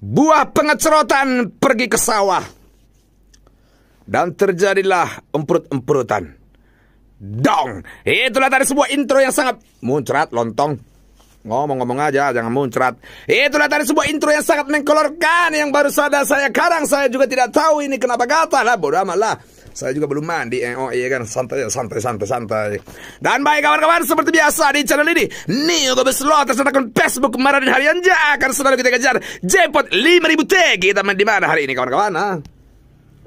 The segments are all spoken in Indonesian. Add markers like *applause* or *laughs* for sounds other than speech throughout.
Buah pengecerotan pergi ke sawah. Dan terjadilah emprut-emprutan. Dong! Itulah tadi sebuah intro yang sangat muncrat, lontong. Ngomong-ngomong aja, jangan muncrat. Itulah tadi sebuah intro yang sangat mengkolorkan yang baru sadar saya karang. Saya juga tidak tahu ini kenapa kata. Lah, bodoh amat lah. Saya juga belum mandi eh. Oh iya kan santai santai santai santai. Dan baik kawan-kawan seperti biasa di channel ini nih Neo Gobes Lot akun Facebook Maradin Haryanja akan selalu kita kejar jackpot 5000 T. Kita main di mana hari ini kawan-kawan? Ah?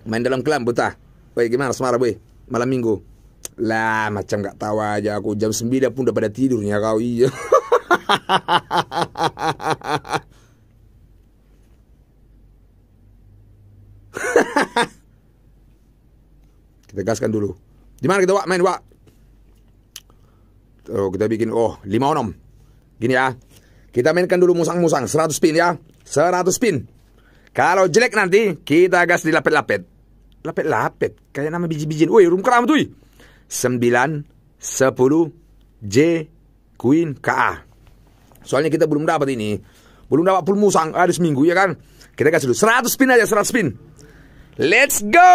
Main dalam kelam buta. Woi gimana Semara woi Malam minggu. Lah macam gak tahu aja aku jam 9 pun udah pada tidurnya kau iya. *laughs* Kita gaskan dulu. Di mana kita Wak? Main Wak. Oh kita bikin oh 5 onom. Gini ya. Kita mainkan dulu musang-musang 100 pin ya. 100 pin. Kalau jelek nanti kita gas di lapet-lapet. Lapet-lapet kayak nama biji-bijian. Woi, rum kram tuh. 9 10 J Queen KA. Soalnya kita belum dapat ini. Belum dapat pul musang ada seminggu ya kan. Kita kasih dulu 100 pin aja 100 pin. Let's go!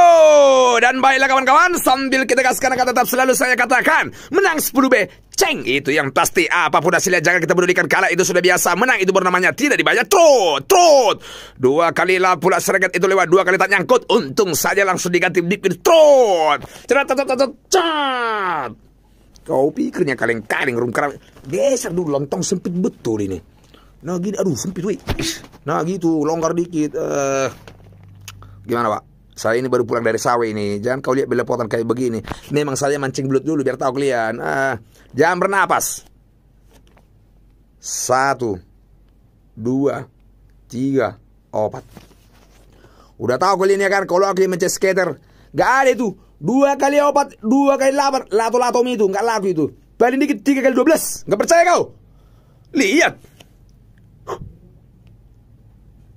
Dan baiklah kawan-kawan, sambil kita kasihkan akan tetap selalu saya katakan, menang 10B, ceng! Itu yang pasti, apapun hasilnya jangan kita pedulikan, kalah itu sudah biasa, menang itu bernamanya tidak dibayar, trot, trot! Dua kali lah pula serget itu lewat, dua kali tak nyangkut, untung saja langsung diganti dipin, trot! Cerat, cerat, cerat, cerat! Kau pikirnya kaleng-kaleng rum karam, geser dulu lontong sempit betul ini. Nah gini, aduh sempit weh. Nah gitu, longgar dikit. Uh, gimana pak? Saya ini baru pulang dari sawi ini. Jangan kau lihat belepotan kayak begini. Memang saya mancing belut dulu biar tahu kalian. Ah, jangan bernapas. Satu, dua, tiga, empat. Udah tahu kalian ya kan kalau yang mencet skater. Gak ada itu. Dua kali empat, dua kali delapan, Lato-lato itu, nggak laku itu. Paling dikit tiga kali dua belas. Gak percaya kau? Lihat.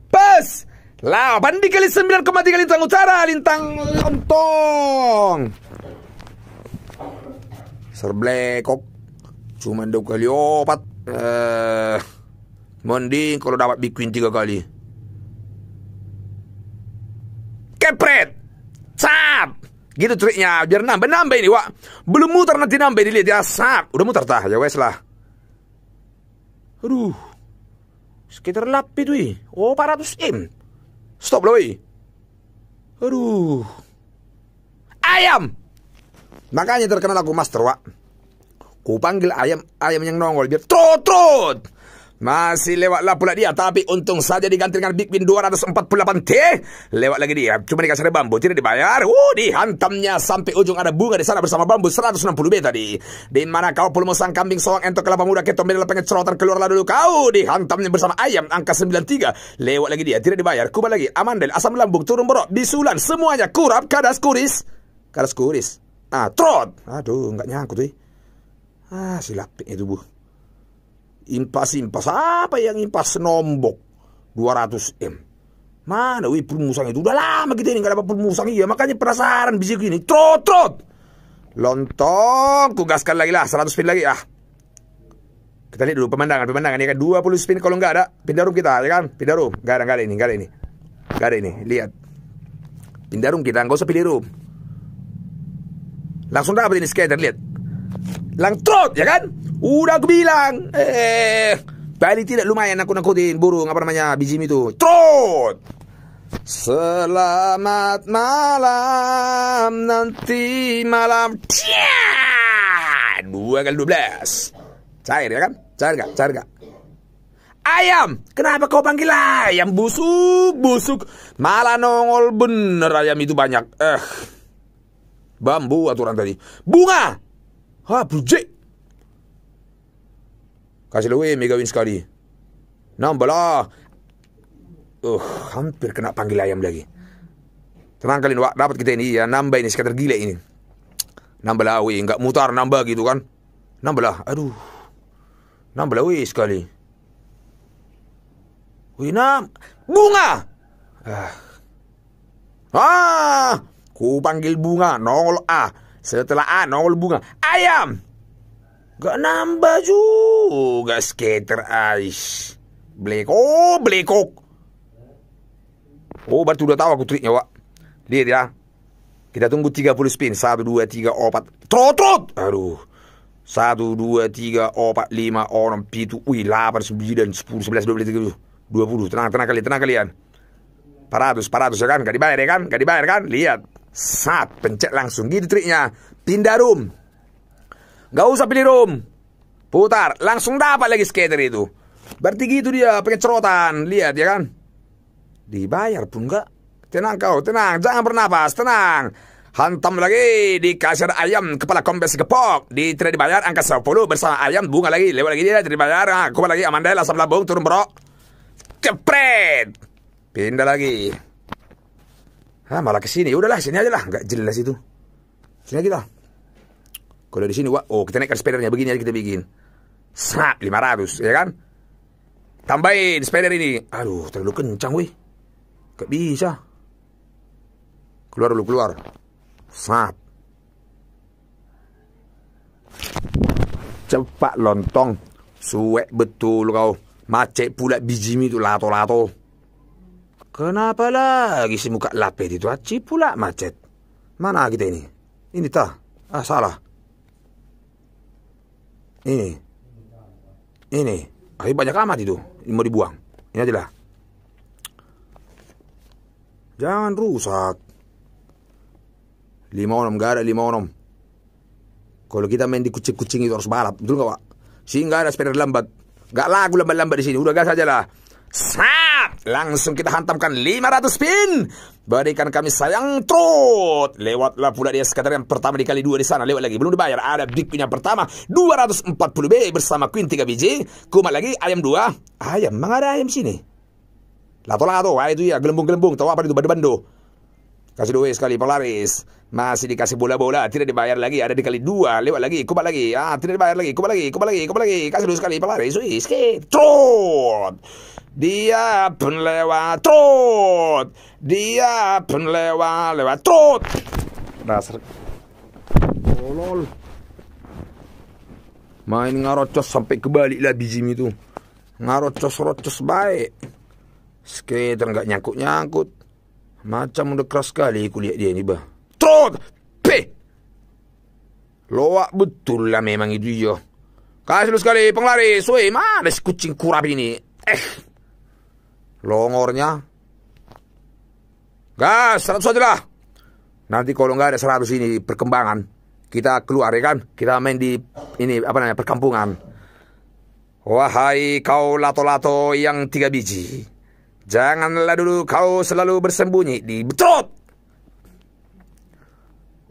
Pas. Lah 8 dikali 9,3 lintang utara Lintang lontong Serblekok Cuma dua kali opat eh, Mending kalau dapat bikin tiga kali Kepret Cap Gitu triknya Biar nambah-nambah ini wak Belum muter nanti nambah Dilihat ya Sap Udah muter tah Ya wes lah Aduh Sekitar lapis wih Oh 400 M Stop lah Aduh. Ayam. Makanya terkenal aku Master, Wak. Kupanggil ayam ayam yang nongol biar trot trot. Masih lewat lah pula dia. Tapi untung saja diganti dengan Big Win 248 T. Lewat lagi dia. Cuma dikasih ada bambu. Tidak dibayar. Uh, dihantamnya sampai ujung ada bunga di sana bersama bambu 160 B tadi. Di mana kau pulmo sang kambing soang entok kelapa muda ketom bila pengen cerotan keluarlah dulu kau. Dihantamnya bersama ayam angka 93. Lewat lagi dia. Tidak dibayar. Kuba lagi. Amandel. Asam lambung. Turun borok. Bisulan. Semuanya kurap. Kadas kuris. Kadas kuris. Ah, trot. Aduh, nggak nyangkut. Eh. Ah, silapik itu tubuh impas-impas apa yang impas nombok 200 M mana wih permusang itu udah lama kita ini nggak dapat permusang iya makanya penasaran bisa gini trot trot lontong kugaskan lagi lah 100 pin lagi ah kita lihat dulu pemandangan pemandangan ya kan 20 spin kalau nggak ada pindah room kita ya kan pindah room nggak ada nggak ada ini nggak ada ini nggak ada ini lihat pindah room kita nggak usah pilih room langsung dapat ini skater lihat lang trot ya kan Udah aku bilang. Eh, paling tidak lumayan aku nakutin burung apa namanya biji itu. Trot! Selamat malam nanti malam dua kali dua belas cair ya kan cair gak cair gak ayam kenapa kau panggil ayam busuk busuk malah nongol bener ayam itu banyak eh bambu aturan tadi bunga ha bujek Kasih mega win sekali. Nambah lah. Uh, hampir kena panggil ayam lagi. Tenang kalian, wak, dapat kita ini ya nambah ini sekadar gila ini. Nambah lah, weh, nggak mutar nambah gitu kan? Nambah lah, aduh, nambah lah, sekali. Wih, nam, bunga. Ah. ah, ku panggil bunga, nongol ah. Setelah ah, nongol bunga, ayam. Gak nambah juga skater ice. oh blekok. Oh, berarti udah tahu aku triknya, Wak. Lihat ya. Kita tunggu 30 spin. 1, 2, 3, 4. Trot, trot. Aduh. 1, 2, 3, 4, 5, 6, 7, wih, 8, 9, 10, 11, 12, 13, 20. Tenang, tenang kalian, tenang kalian. Paratus, paratus ya kan? Gak dibayar ya kan? Gak dibayar kan? Lihat. Sat, pencet langsung. Gitu triknya. Pindah room. Gak usah pilih room. Putar, langsung dapat lagi skater itu. Berarti gitu dia, pengen Lihat ya kan? Dibayar pun gak? Tenang kau, tenang. Jangan bernapas, tenang. Hantam lagi di kasir ayam kepala kombes gepok di tidak dibayar angka 10 bersama ayam bunga lagi lewat lagi dia tidak dibayar nah, lagi amanda sebelah labung turun bro, cepret pindah lagi Hah malah kesini udahlah sini aja lah gak jelas itu sini aja lah. Kalau di sini, wah, oh kita naikkan speedernya begini aja kita bikin. lima 500, ya kan? Tambahin speeder ini. Aduh, terlalu kencang, weh. Gak bisa. Keluar dulu, keluar. Smak. Cepat lontong. Suwek betul kau. Macet pula biji mi tu lato-lato. Kenapa lagi si muka lapet itu aci pula macet? Mana kita ini? Ini tak? Ah, salah ini ini tapi banyak amat itu ini mau dibuang ini aja lah jangan rusak lima orang gak ada lima orang kalau kita main di kucing-kucing itu harus balap betul gak pak sehingga ada sepeda lambat nggak lagu lambat-lambat di sini udah gas aja lah Langsung kita hantamkan 500 pin. Berikan kami sayang trot. Lewatlah pula dia sekadar yang pertama dikali dua di sana. Lewat lagi. Belum dibayar. Ada big pin yang pertama. 240B bersama queen 3 biji. Kumat lagi. Ayam 2. Ayam. Mengada ayam sini. Lato lato tuh. Itu ya. Gelembung-gelembung. Tahu apa itu? Bandu-bandu. Kasih duit sekali pelaris. Masih dikasih bola-bola, tidak dibayar lagi. Ada dikali dua, lewat lagi, kubal lagi. Ah, tidak dibayar lagi, kubal lagi, kubal lagi, kubal lagi. Kasih duit sekali pelaris. Wih, skip. Trot. Dia pun lewat. Trot. Dia pun lewat, lewat. Trot. Dasar. Tolol. Main ngarocos sampai kebalik lah biji itu. Ngarocos-rocos baik. Skater nggak nyangkut-nyangkut. Macam udah keras sekali kuliah dia ini, bah. Trot! Pe! Loak betul lah memang itu, yo. Kasih lu sekali penglari, suwe, mana si kucing kurap ini? Eh! Longornya. Gas, seratus aja lah. Nanti kalau nggak ada seratus ini perkembangan, kita keluar ya kan? Kita main di ini apa namanya perkampungan. Wahai kau lato-lato yang tiga biji. Janganlah dulu kau selalu bersembunyi di betrot.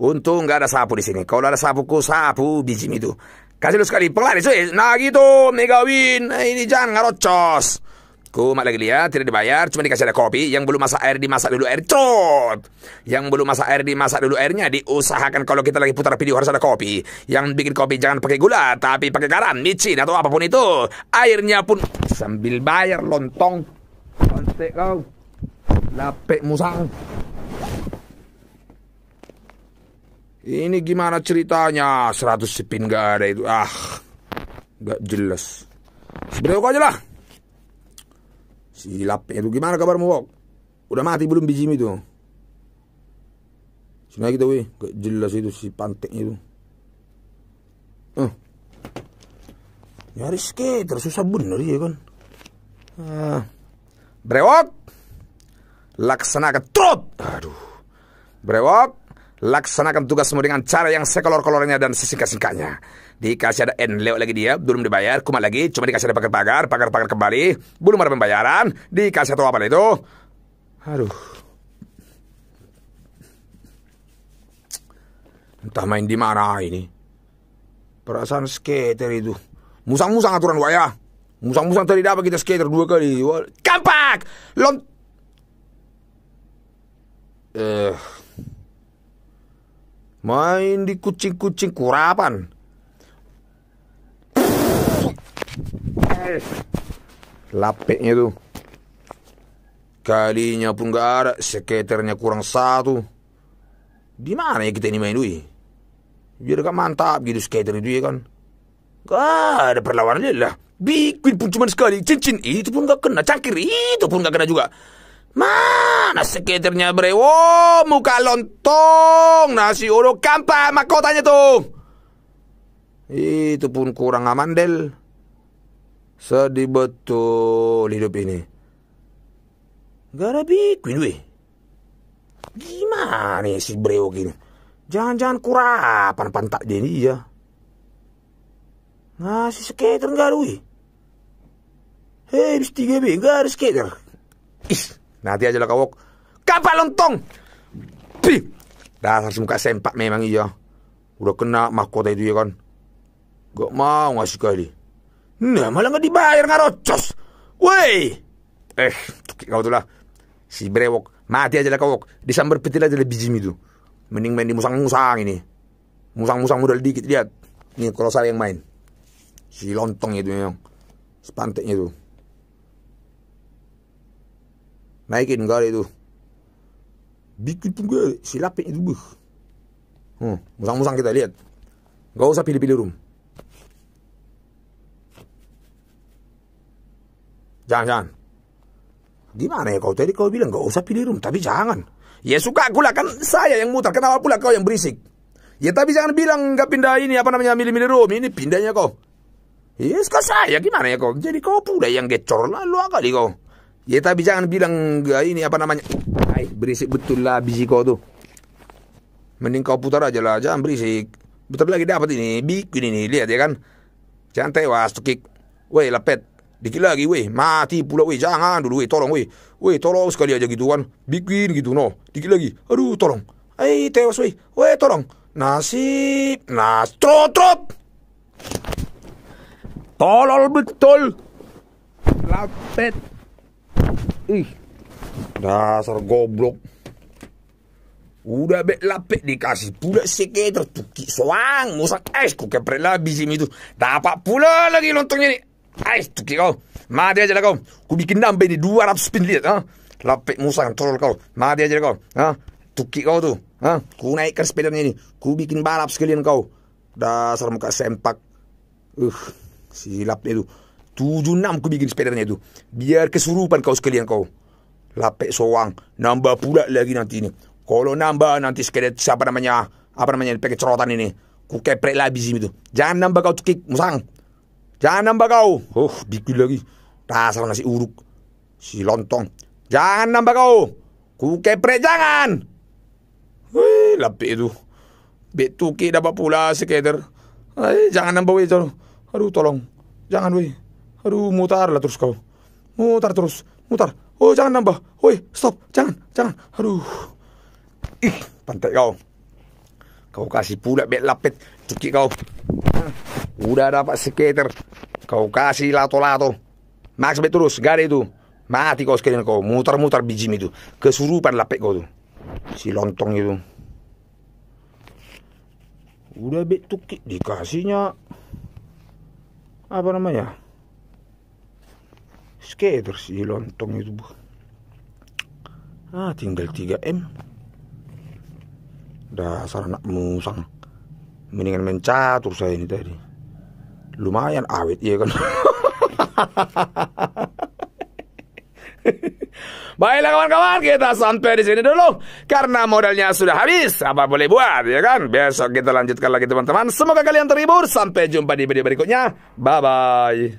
Untung gak ada sapu di sini. Kalau ada sapuku, sapu biji itu. Kasih lu sekali pelari, cuy. Nah gitu, megawin. Nah, ini jangan ngarocos. mak lagi lihat tidak dibayar, cuma dikasih ada kopi. Yang belum masak air dimasak dulu air, cot. Yang belum masak air dimasak dulu airnya, diusahakan kalau kita lagi putar video harus ada kopi. Yang bikin kopi jangan pakai gula, tapi pakai garam, micin atau apapun itu. Airnya pun sambil bayar lontong Pantek kau. Lapek musang. Ini gimana ceritanya? 100 spin gak ada itu. Ah. Gak jelas. Sebenernya aja lah. Si lapek itu gimana kabarmu, Bok? Udah mati belum mi itu? Sini kita weh, gak jelas itu si panteknya itu. Eh. Nyaris ke, tersusah bener ya kan. Ah. Brewok Laksanakan trot Aduh Brewok Laksanakan tugas tugasmu dengan cara yang sekolor-kolornya dan sesingkat-singkatnya Dikasih ada N lewat lagi dia Belum dibayar Kuma lagi Cuma dikasih ada pagar-pagar Pagar-pagar kembali Belum ada pembayaran Dikasih atau apa itu Aduh Entah main di mana ini Perasaan skater itu Musang-musang aturan wayah Musang-musang tadi dapat kita skater dua kali. Kampak! Lom... Eh... Main di kucing-kucing kurapan. Lapeknya tuh. Kalinya pun gak ada, skaternya kurang satu. Di mana ya kita ini main duit? Biar gak mantap gitu skater itu ya kan. Gak ada perlawanan lah. Bikin pun cuma sekali. Cincin itu pun gak kena. Cangkir itu pun gak kena juga. Mana seketernya bre? Oh, muka lontong. Nasi uruk kampa makotanya tuh. Itu pun kurang aman, Del. Sedih betul hidup ini. Gara bikin weh. Gimana si brewo gini? Jangan-jangan kurapan pantak dia ini ya. si skater enggak, wih. Hei, mesti bega harus kejar. Ih, nanti aja lah kau. Kapal lontong. Pih. Dasar muka sempak memang iya. Udah kena mahkota itu ya kan. Gak mau ngasih kali. Nah, malah gak dibayar ngarocos. Woi. Eh, kau tuh lah. Si brewok. Mati aja lah kau. Disambar petil aja lah biji itu. Mending main di musang-musang ini. Musang-musang modal dikit lihat. Ini kalau saya yang main. Si lontong itu yang. Sepanteknya itu. naikin gari itu bikin tunggu silapin itu buh hmm, musang-musang kita lihat gak usah pilih-pilih room jangan jangan gimana ya kau tadi kau bilang gak usah pilih room tapi jangan ya suka aku lah kan saya yang muter kenapa pula kau yang berisik ya tapi jangan bilang gak pindah ini apa namanya milih-milih room ini pindahnya kau Yes, kau saya gimana ya kau? Jadi kau pula yang gecor lalu kali kau. Ya tapi jangan bilang ini apa namanya. Hai, berisik betul lah biji kau tuh. Mending kau putar aja lah, jangan berisik. Betul lagi dapat ini, bikin ini, lihat ya kan. Jangan tewas tuh kick. Weh lepet, dikit lagi weh, mati pula weh, jangan dulu weh, tolong weh. Weh tolong sekali aja gitu kan, bikin gitu no. Dikit lagi, aduh tolong. hei tewas weh, weh tolong. Nasib, nas, trop, Tolol betul. Lepet. Ih, dasar goblok. Udah bet lapet dikasih pula sikit tuki soang musak es ku kepret habis itu. Dapat pula lagi lontongnya ni. Ais tuki kau. Mari aja lah kau. Ku bikin nambah ini 200 pin liat. ha. Lapet musak tolol kau. Mari aja lah kau. Ha. Tuki kau tu. Ha. Ku naikkan sepedanya ni. Ku bikin balap sekalian kau. Dasar muka sempak. Uh, silap itu. Tujuh enam aku bikin spidernya itu. Biar kesurupan kau sekalian kau. Lapek soang. Nambah pula lagi nanti ini. Kalau nambah nanti sekalian siapa namanya. Apa namanya pakai cerotan ini. Ku keprek lah bizim itu. Jangan nambah kau tukik musang. Jangan nambah kau. Oh bikin lagi. Dasar nasi uruk. Si lontong. Jangan nambah kau. Ku keprek jangan. Wih lapek itu. Betuki dapat pula sekedar eh, jangan nambah weh. Aduh tolong. Jangan weh. Aduh, mutar lah terus kau. Mutar terus, mutar. Oh, jangan nambah. Woi, stop. Jangan, jangan. Aduh. Ih, pantai kau. Kau kasih pula bek lapet cuci kau. Udah dapat skater. Kau kasih lato-lato. Max bet terus, ada itu. Mati kau sekalian kau, mutar-mutar biji itu. Kesurupan lapet kau tuh. Si lontong itu. Udah bet tukik dikasihnya apa namanya? skater sih lontong itu bu ah tinggal 3M dasar anak musang mendingan mencatur saya ini tadi lumayan awet ya kan Baiklah kawan-kawan, kita sampai di sini dulu karena modalnya sudah habis. Apa boleh buat, ya kan? Besok kita lanjutkan lagi teman-teman. Semoga kalian terhibur. Sampai jumpa di video berikutnya. Bye bye.